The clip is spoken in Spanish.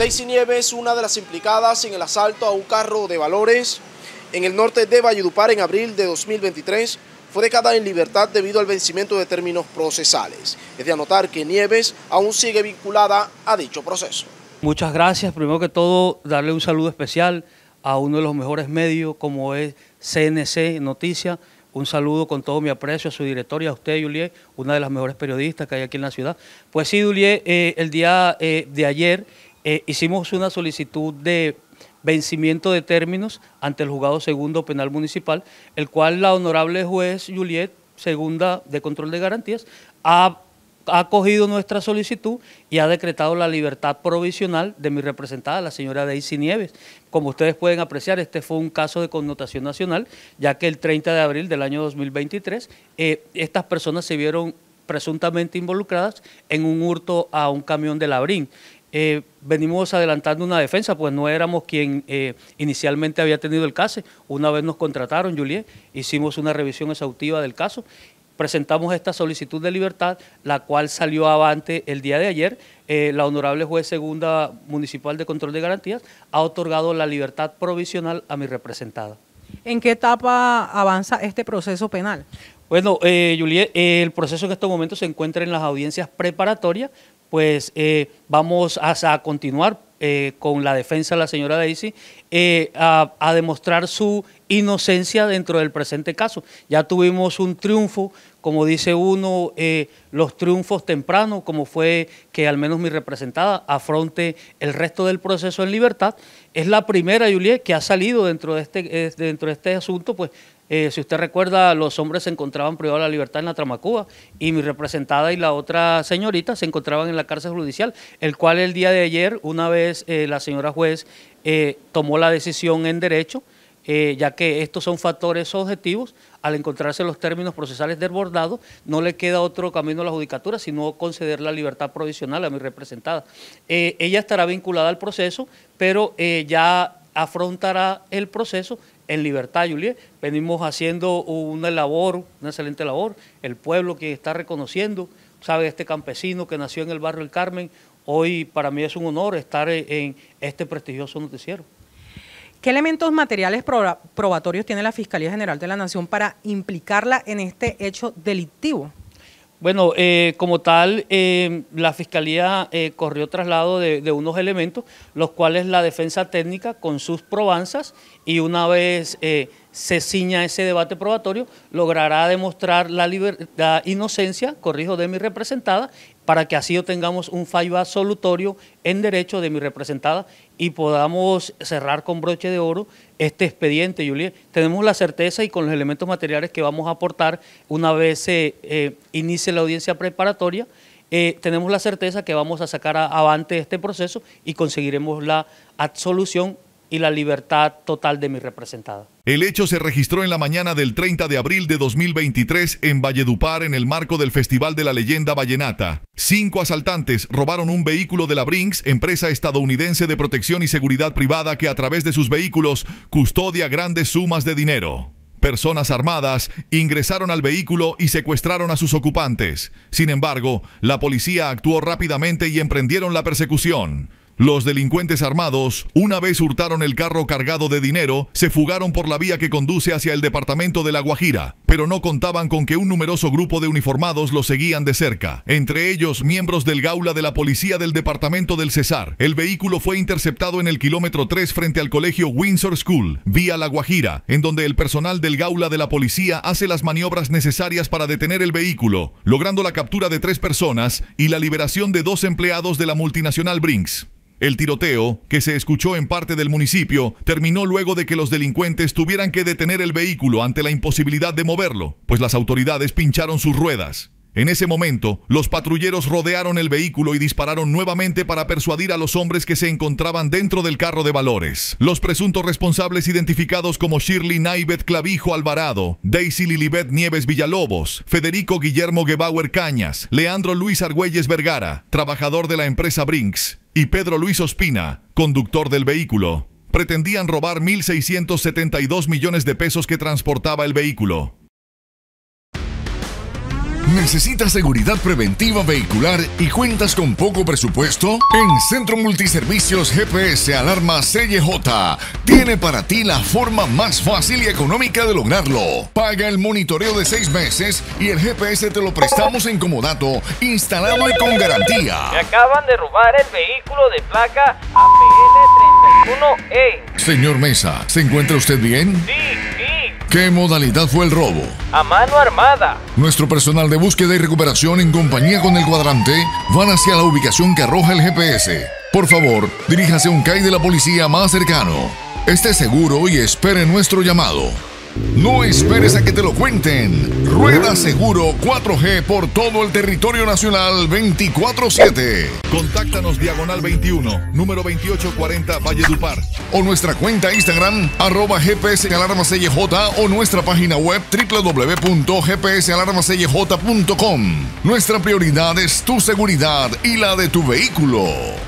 Daisy Nieves una de las implicadas en el asalto a un carro de valores en el norte de Valledupar en abril de 2023. Fue dejada en libertad debido al vencimiento de términos procesales. Es de anotar que Nieves aún sigue vinculada a dicho proceso. Muchas gracias. Primero que todo, darle un saludo especial a uno de los mejores medios como es CNC Noticias. Un saludo con todo mi aprecio a su director y a usted, Juliet, una de las mejores periodistas que hay aquí en la ciudad. Pues sí, Juliet, eh, el día eh, de ayer eh, hicimos una solicitud de vencimiento de términos ante el juzgado segundo penal municipal, el cual la honorable juez Juliet, segunda de control de garantías, ha acogido nuestra solicitud y ha decretado la libertad provisional de mi representada, la señora Daisy Nieves. Como ustedes pueden apreciar, este fue un caso de connotación nacional, ya que el 30 de abril del año 2023 eh, estas personas se vieron presuntamente involucradas en un hurto a un camión de Labrín. Eh, venimos adelantando una defensa, pues no éramos quien eh, inicialmente había tenido el caso. Una vez nos contrataron, Juliet, hicimos una revisión exhaustiva del caso, presentamos esta solicitud de libertad, la cual salió avante el día de ayer. Eh, la honorable juez segunda municipal de control de garantías ha otorgado la libertad provisional a mi representada. ¿En qué etapa avanza este proceso penal? Bueno, eh, Juliet, el proceso en estos momentos se encuentra en las audiencias preparatorias pues eh, vamos a, continuar eh, con la defensa de la señora Daisy eh, a, demostrar su inocencia dentro del presente caso. Ya tuvimos un triunfo, como dice uno, los triunfos tempranos, como fue que al menos mi representada afronte el resto del proceso en libertad. Es la primera, Juliet, que ha salido dentro de este, dentro de este asunto, pues eh, si usted recuerda, los hombres se encontraban privados de la libertad en la tramacuba y mi representada y la otra señorita se encontraban en la cárcel judicial, el cual el día de ayer, una vez eh, la señora juez eh, tomó la decisión en derecho, ya que estos son factores objetivos, al encontrarse los términos procesales desbordados, no le queda otro camino a la judicatura, sino conceder la libertad provisional a mi representada. ella estará vinculada al proceso, pero ya afrontará el proceso en libertad, Juliet. Venimos haciendo una labor, una excelente labor. El pueblo que está reconociendo, sabe, este campesino que nació en el barrio El Carmen, hoy para mí es un honor estar e, en este prestigioso noticiero. ¿Qué elementos materiales probatorios tiene la Fiscalía General de la Nación para implicarla en este hecho delictivo? Bueno, eh, como tal, eh, la Fiscalía eh, corrió traslado de, de, unos elementos, los cuales la defensa técnica con sus probanzas y una vez se ciña ese debate probatorio, logrará demostrar la, inocencia, corrijo, de mi representada, para que así obtengamos un fallo absolutorio en derecho de mi representada y podamos cerrar con broche de oro este expediente, Juliet. Tenemos la certeza y con los elementos materiales que vamos a aportar una vez se eh, inicie la audiencia preparatoria, eh, tenemos la certeza que vamos a sacar adelante este proceso y conseguiremos la absolución y la libertad total de mi representado". El hecho se registró en la mañana del 30 de abril de 2023 en Valledupar en el marco del Festival de la Leyenda Vallenata. Cinco asaltantes robaron un vehículo de la Brinks, empresa estadounidense de protección y seguridad privada que a través de sus vehículos custodia grandes sumas de dinero. Personas armadas ingresaron al vehículo y secuestraron a sus ocupantes. Sin embargo, la policía actuó rápidamente y emprendieron la persecución. Los delincuentes armados, una vez hurtaron el carro cargado de dinero, se fugaron por la vía que conduce hacia el departamento de La Guajira, pero no contaban con que un numeroso grupo de uniformados los seguían de cerca, entre ellos miembros del Gaula de la Policía del Departamento del Cesar. El vehículo fue interceptado en el kilómetro 3 frente al colegio Windsor School, vía La Guajira, en donde el personal del Gaula de la Policía hace las maniobras necesarias para detener el vehículo, logrando la captura de tres personas y la liberación de dos empleados de la multinacional Brinks. El tiroteo, que se escuchó en parte del municipio, terminó luego de que los delincuentes tuvieran que detener el vehículo ante la imposibilidad de moverlo, pues las autoridades pincharon sus ruedas. En ese momento, los patrulleros rodearon el vehículo y dispararon nuevamente para persuadir a los hombres que se encontraban dentro del carro de valores. Los presuntos responsables identificados como Shirley Naivet Clavijo Alvarado, Daisy Lilibet Nieves Villalobos, Federico Guillermo Gebauer Cañas, Leandro Luis Argüelles Vergara, trabajador de la empresa Brinks, y Pedro Luis Ospina, conductor del vehículo, pretendían robar 1.672 millones de pesos que transportaba el vehículo. ¿Necesitas seguridad preventiva vehicular y cuentas con poco presupuesto? En Centro Multiservicios GPS Alarma CJ tiene para ti la forma más fácil y económica de lograrlo. Paga el monitoreo de seis meses y el GPS te lo prestamos en comodato, instalado y con garantía. Me acaban de robar el vehículo de placa APL31E. Señor Mesa, ¿se encuentra usted bien? Sí. ¿Qué modalidad fue el robo? A mano armada. Nuestro personal de búsqueda y recuperación en compañía con el cuadrante van hacia la ubicación que arroja el GPS. Por favor, diríjase a un CAI de la policía más cercano. Esté seguro y espere nuestro llamado. No esperes a que te lo cuenten. Rueda Seguro 4G por todo el territorio nacional 24-7. Contáctanos Diagonal 21, número 2840 Valledupar. O nuestra cuenta Instagram, arroba GPS o nuestra página web www.gpsalarmaslj.com. Nuestra prioridad es tu seguridad y la de tu vehículo.